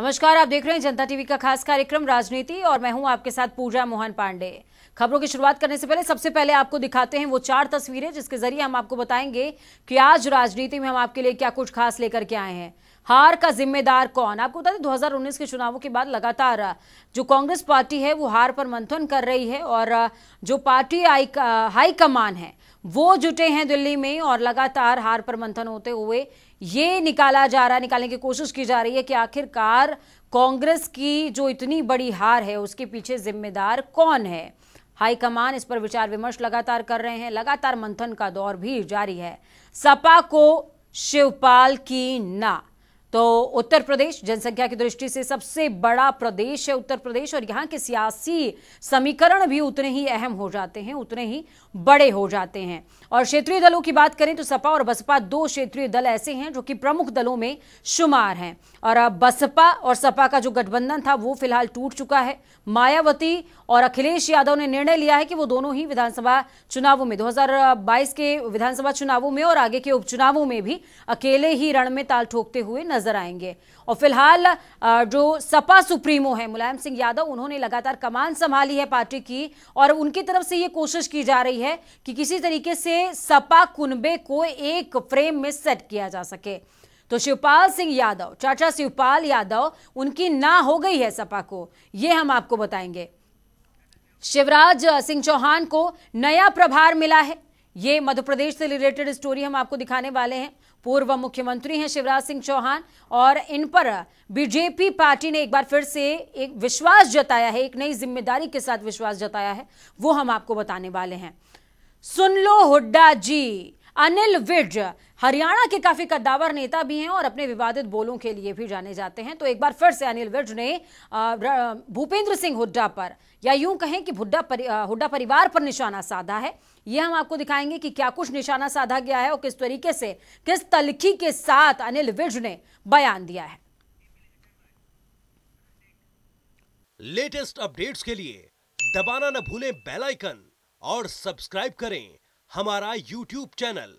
नमस्कार आप देख रहे हैं जनता टीवी का खास कार्यक्रम राजनीति और मैं हूं आपके साथ पूजा मोहन पांडे खबरों की शुरुआत करने से पहले सबसे पहले आपको दिखाते हैं वो चार तस्वीरें जिसके जरिए हम आपको बताएंगे कि आज राजनीति में हम आपके लिए क्या कुछ खास लेकर के आए हैं हार का जिम्मेदार कौन आपको बता दें 2019 के चुनावों के बाद लगातार जो कांग्रेस पार्टी है वो हार पर मंथन कर रही है और जो पार्टी हाईकमान है वो जुटे हैं दिल्ली में और लगातार हार पर मंथन होते हुए ये निकाला जा रहा है निकालने की कोशिश की जा रही है कि आखिरकार कांग्रेस की जो इतनी बड़ी हार है उसके पीछे जिम्मेदार कौन है हाईकमान इस पर विचार विमर्श लगातार कर रहे हैं लगातार मंथन का दौर भी जारी है सपा को शिवपाल की ना तो उत्तर प्रदेश जनसंख्या की दृष्टि से सबसे बड़ा प्रदेश है उत्तर प्रदेश और यहाँ के सियासी समीकरण भी उतने ही अहम हो जाते हैं उतने ही बड़े हो जाते हैं और क्षेत्रीय दलों की बात करें तो सपा और बसपा दो क्षेत्रीय दल ऐसे हैं जो कि प्रमुख दलों में शुमार हैं और अब बसपा और सपा का जो गठबंधन था वो फिलहाल टूट चुका है मायावती और अखिलेश यादव ने निर्णय लिया है कि वो दोनों ही विधानसभा चुनावों में 2022 के विधानसभा चुनावों में और आगे के उपचुनावों में भी अकेले ही रण में ताल ठोकते हुए नजर आएंगे और फिलहाल जो सपा सुप्रीमो है मुलायम सिंह यादव उन्होंने लगातार कमान संभाली है पार्टी की और उनकी तरफ से ये कोशिश की जा रही है कि किसी तरीके से सपा कुनबे को एक फ्रेम में सेट किया जा सके तो शिवपाल सिंह यादव चाचा शिवपाल यादव उनकी ना हो गई है सपा को ये हम आपको बताएंगे शिवराज सिंह चौहान को नया प्रभार मिला है ये मध्य प्रदेश से रिलेटेड स्टोरी हम आपको दिखाने वाले हैं पूर्व मुख्यमंत्री हैं शिवराज सिंह चौहान और इन पर बीजेपी पार्टी ने एक बार फिर से एक विश्वास जताया है एक नई जिम्मेदारी के साथ विश्वास जताया है वो हम आपको बताने वाले हैं सुन लो हुड्डा जी अनिल विज हरियाणा के काफी कद्दावर नेता भी हैं और अपने विवादित बोलों के लिए भी जाने जाते हैं तो एक बार फिर से अनिल विज ने भूपेंद्र सिंह हुड्डा पर या यूं कहें कि हुड्डा परि, हुड्डा परिवार पर निशाना साधा है यह हम आपको दिखाएंगे कि क्या कुछ निशाना साधा गया है और किस तरीके से किस तलखी के साथ अनिल विज ने बयान दिया है लेटेस्ट अपडेट्स के लिए दबाना न भूलें बेलाइकन और सब्सक्राइब करें हमारा YouTube चैनल